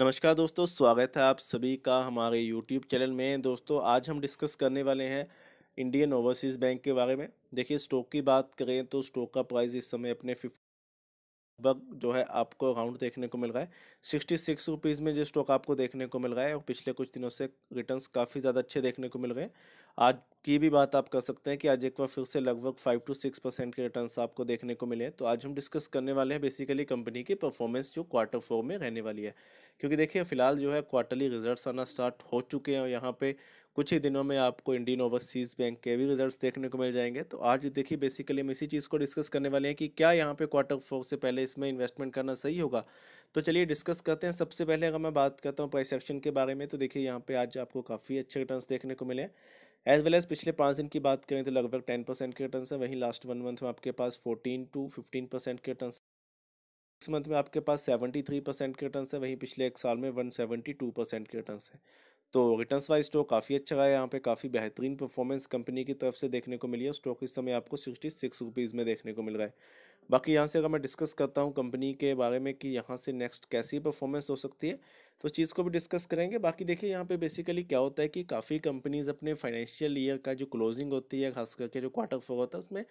नमस्कार दोस्तों स्वागत है आप सभी का हमारे यूट्यूब चैनल में दोस्तों आज हम डिस्कस करने वाले हैं इंडियन ओवरसीज़ बैंक के बारे में देखिए स्टॉक की बात करें तो स्टॉक का प्राइस इस समय अपने लगभग जो है आपको अकाउंट देखने को मिल रहा है सिक्सटी सिक्स रुपीज़ में जो स्टॉक आपको देखने को मिल रहा है और पिछले कुछ दिनों से रिटर्न्स काफ़ी ज़्यादा अच्छे देखने को मिल रहे हैं आज की भी बात आप कर सकते हैं कि आज एक बार फिर से लगभग फाइव टू सिक्स परसेंट के रिटर्न्स आपको देखने को मिले हैं तो आज हम डिस्कस करने वाले हैं बेसिकली कंपनी की परफॉर्मेंस जो क्वार्टर फोर में रहने वाली है क्योंकि देखिए फिलहाल जो है क्वार्टरली रिजल्ट आना स्टार्ट हो चुके हैं और यहाँ पे कुछ ही दिनों में आपको इंडियन ओवरसीज़ बैंक के भी रिजल्ट्स देखने को मिल जाएंगे तो आज देखिए बेसिकली हम इसी चीज़ को डिस्कस करने वाले हैं कि क्या यहाँ पे क्वार्टर फोर से पहले इसमें इन्वेस्टमेंट करना सही होगा तो चलिए डिस्कस करते हैं सबसे पहले अगर मैं बात करता हूँ प्राइस एक्शन के बारे में तो देखिए यहाँ पर आज आपको काफ़ी अच्छे रिटर्न देखने को मिले एज वेल एज़ पिछले पाँच दिन की बात करें तो लगभग टेन परसेंट के रिटर्न है वहीं लास्ट वन मंथ में आपके पास फोर्टीन टू फिफ्टीन परसेंट के रिटर्न सिक्स मंथ में आपके पास सेवेंटी थ्री परसेंट के रिटर्न है वहीं पिछले एक साल में वन सेवेंटी टू परसेंट के रिटर्न है तो रिटर्न वाइज स्टॉक काफ़ी अच्छा रहा है यहाँ पे काफ़ी बेहतरीन परफॉर्मेंस कंपनी की तरफ से देखने को मिली है स्टॉक इस समय आपको सिक्सटी सिक्स रुपीज़ में देखने को मिल रहा है बाकी यहाँ से अगर मैं डिस्कस करता हूँ कंपनी के बारे में कि यहाँ से नेक्स्ट कैसी परफॉर्मेंस हो सकती है तो चीज़ को भी डिस्कस करेंगे बाकी देखिए यहाँ पे बेसिकली क्या होता है कि काफ़ी कंपनीज़ अपने फाइनेंशियल ईयर का जो क्लोजिंग होती है खास करके जो क्वार्टर फोर होता है उसमें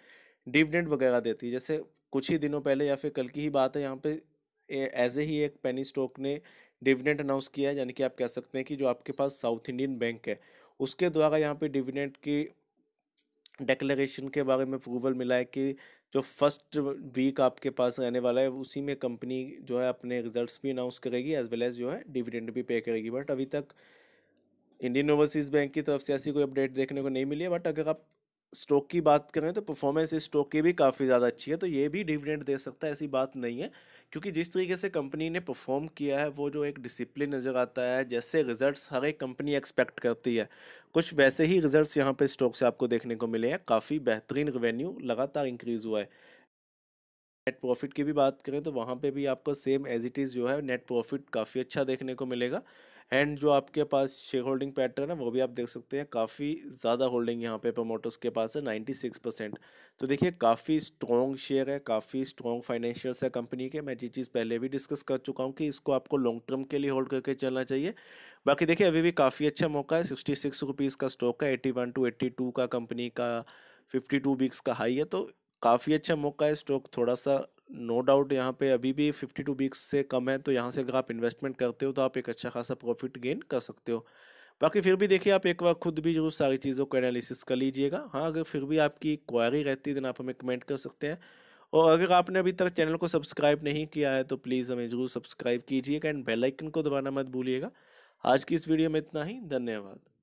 डिविडेंड वगैरह देती है जैसे कुछ ही दिनों पहले या फिर कल की ही बात है यहाँ पर एज ए ही एक पेनी स्टॉक ने डिविडेंड अनाउंस किया है यानी कि आप कह सकते हैं कि जो आपके पास साउथ इंडियन बैंक है उसके द्वारा यहाँ पे डिविडेंड की डेक्लेशन के बारे में अप्रूवल मिला है कि जो फर्स्ट वीक आपके पास रहने वाला है उसी में कंपनी जो है अपने रिजल्ट्स भी अनाउंस करेगी एज वेल एज़ जो है डिविडेंड भी पे करेगी बट अभी तक इंडियन ओवरसीज़ बैंक की तरफ से ऐसी कोई अपडेट देखने को नहीं मिली है बट अगर आप स्टॉक की बात करें तो परफॉर्मेंस इस स्टॉक की भी काफ़ी ज़्यादा अच्छी है तो ये भी डिविडेंड दे सकता है ऐसी बात नहीं है क्योंकि जिस तरीके से कंपनी ने परफॉर्म किया है वो जो एक डिसिप्लिन नज़र आता है जैसे रिजल्ट्स हर एक कंपनी एक्सपेक्ट करती है कुछ वैसे ही रिजल्ट्स यहाँ पे स्टॉक से आपको देखने को मिले हैं काफ़ी बेहतरीन रेवेन्यू लगातार इंक्रीज़ हुआ है नेट प्रॉफिट की भी बात करें तो वहाँ पे भी आपको सेम एज इट इज़ जो है नेट प्रॉफिट काफ़ी अच्छा देखने को मिलेगा एंड जो आपके पास शेयर होल्डिंग पैटर्न है वो भी आप देख सकते हैं काफ़ी ज़्यादा होल्डिंग यहाँ पे प्रोमोटर्स के पास है नाइन्टी सिक्स परसेंट तो देखिए काफ़ी स्ट्रॉन्ग शेयर है काफ़ी स्ट्रॉन्ग फाइनेंशियल्स है कंपनी के मैं जिस चीज़ पहले भी डिस्कस कर चुका हूँ कि इसको आपको लॉन्ग टर्म के लिए होल्ड करके चलना चाहिए बाकी देखिए अभी भी काफ़ी अच्छा मौका है सिक्सटी सिक्स रुपीज़ का स्टॉक है eighty one to eighty two का कंपनी का फिफ्टी टू वीक्स का हाई है तो काफ़ी अच्छा मौका है स्टॉक थोड़ा सा नो डाउट यहाँ पे अभी भी फिफ्टी टू वीक्स से कम है तो यहाँ से अगर आप इन्वेस्टमेंट करते हो तो आप एक अच्छा खासा प्रॉफिट गेन कर सकते हो बाकी फिर भी देखिए आप एक बार खुद भी जरूर सारी चीज़ों को एनालिसिस कर लीजिएगा हाँ अगर फिर भी आपकी क्वारी रहती है दिन तो आप हमें कमेंट कर सकते हैं और अगर आपने अभी तक चैनल को सब्सक्राइब नहीं किया है तो प्लीज़ हमें ज़रूर सब्सक्राइब कीजिएगा एंड बेलाइकन को दबाना मत भूलिएगा आज की इस वीडियो में इतना ही धन्यवाद